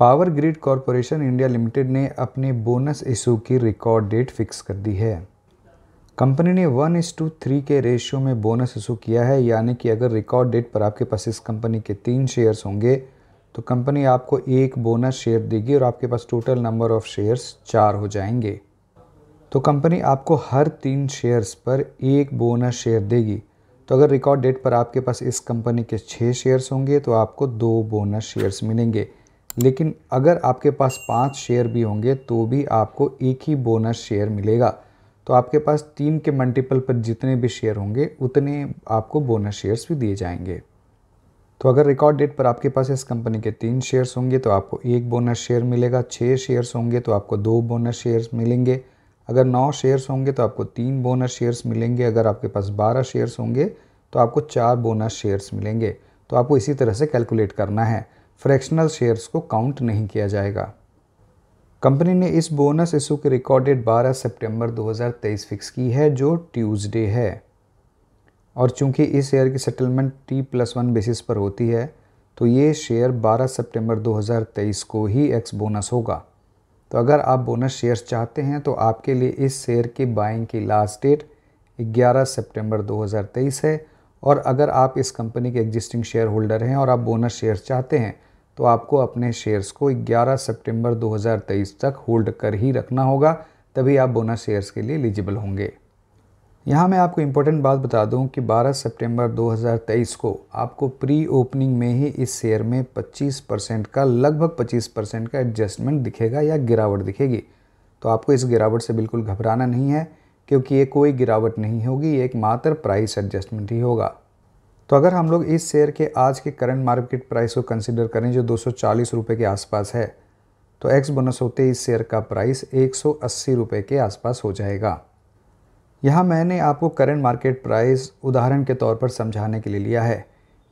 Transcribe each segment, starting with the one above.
power grid corporation India limited ने अपने bonus issue की रिकॉर्ड डेट फिक्स कर दी है कंपनी ने वन इस टू थ्री के रेशियो में बोनस इशू किया है यानी कि अगर रिकॉर्ड डेट पर आपके पास इस कंपनी के तीन शेयर्स होंगे तो कंपनी आपको एक बोनस शेयर देगी और आपके पास टोटल नंबर ऑफ शेयर्स चार हो जाएंगे तो कंपनी आपको हर तीन शेयर्स पर एक बोनस शेयर देगी तो अगर रिकॉर्ड डेट पर आपके पास इस कंपनी के छः शेयर्स होंगे तो आपको दो बोनस शेयर्स मिलेंगे लेकिन अगर आपके पास पाँच शेयर भी होंगे तो भी आपको एक ही बोनस शेयर मिलेगा तो आपके पास तीन के मल्टीपल पर जितने भी शेयर होंगे उतने आपको बोनस शेयर्स भी दिए जाएंगे तो अगर रिकॉर्ड डेट पर आपके पास इस कंपनी के तीन शेयर्स होंगे तो आपको एक बोनस शेयर मिलेगा छः शेयर्स होंगे तो आपको दो बोनस शेयर्स मिलेंगे अगर नौ शेयर्स होंगे तो आपको तीन बोनस शेयर्स मिलेंगे अगर आपके पास बारह शेयर्स होंगे तो आपको चार बोनस शेयर्स मिलेंगे तो आपको इसी तरह से कैलकुलेट करना है फ्रैक्शनल शेयर्स को काउंट नहीं किया जाएगा कंपनी ने इस बोनस इशू की रिकॉर्डेड 12 सितंबर 2023 फिक्स की है जो ट्यूसडे है और चूंकि इस शेयर की settlement T plus one basis पर होती है तो ये शेयर 12 सितंबर 2023 को ही एक्स बोनस होगा तो अगर आप बोनस शेयर्स चाहते हैं तो आपके लिए इस शेयर के बाइंग की लास्ट डेट 11 सितंबर 2023 है और अगर आप इस कंपनी के एग्जिस्टिंग शेयर होल्डर हैं और आप बोनस शेयर्स चाहते हैं तो आपको अपने शेयर्स को 11 सितंबर 2023 तक होल्ड कर ही रखना होगा तभी आप बोनस शेयर्स के लिए एलिजिबल होंगे यहाँ मैं आपको इम्पोर्टेंट बात बता दूँ कि 12 सितंबर 2023 को आपको प्री ओपनिंग में ही इस शेयर में 25 परसेंट का लगभग 25 परसेंट का एडजस्टमेंट दिखेगा या गिरावट दिखेगी तो आपको इस गिरावट से बिल्कुल घबराना नहीं है क्योंकि ये कोई गिरावट नहीं होगी एक मात्र प्राइस एडजस्टमेंट ही होगा तो अगर हम लोग इस शेयर के आज के करंट मार्केट प्राइस को कंसिडर करें जो दो सौ के आसपास है तो एक्स बोनस होते इस शेयर का प्राइस एक सौ के आसपास हो जाएगा यहाँ मैंने आपको करंट मार्केट प्राइस उदाहरण के तौर पर समझाने के लिए लिया है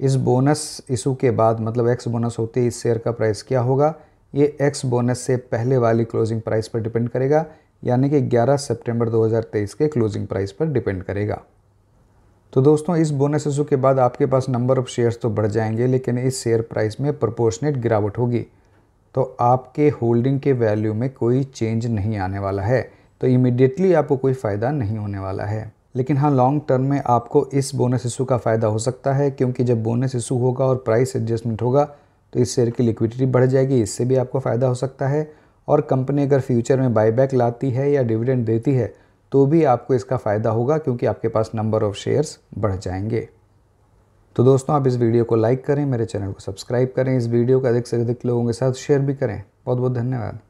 इस बोनस इशू के बाद मतलब एक्स बोनस होते इस शेयर का प्राइस क्या होगा ये एक्स बोनस से पहले वाली क्लोजिंग प्राइस पर डिपेंड करेगा यानी कि 11 सितंबर 2023 के क्लोजिंग प्राइस पर डिपेंड करेगा तो दोस्तों इस बोनस इशू के बाद आपके पास नंबर ऑफ़ शेयर्स तो बढ़ जाएंगे लेकिन इस शेयर प्राइस में प्रोपोर्शनेट गिरावट होगी तो आपके होल्डिंग के वैल्यू में कोई चेंज नहीं आने वाला है तो इमिडिएटली आपको कोई फ़ायदा नहीं होने वाला है लेकिन हाँ लॉन्ग टर्म में आपको इस बोनस इशू का फ़ायदा हो सकता है क्योंकि जब बोनस इशू होगा और प्राइस एडजस्टमेंट होगा तो इस शेयर की लिक्विडिटी बढ़ जाएगी इससे भी आपको फ़ायदा हो सकता है और कंपनी अगर फ्यूचर में बाईबैक लाती है या डिविडेंड देती है तो भी आपको इसका फ़ायदा होगा क्योंकि आपके पास नंबर ऑफ़ शेयर्स बढ़ जाएंगे तो दोस्तों आप इस वीडियो को लाइक करें मेरे चैनल को सब्सक्राइब करें इस वीडियो को अधिक से अधिक लोगों के साथ शेयर भी करें बहुत बहुत धन्यवाद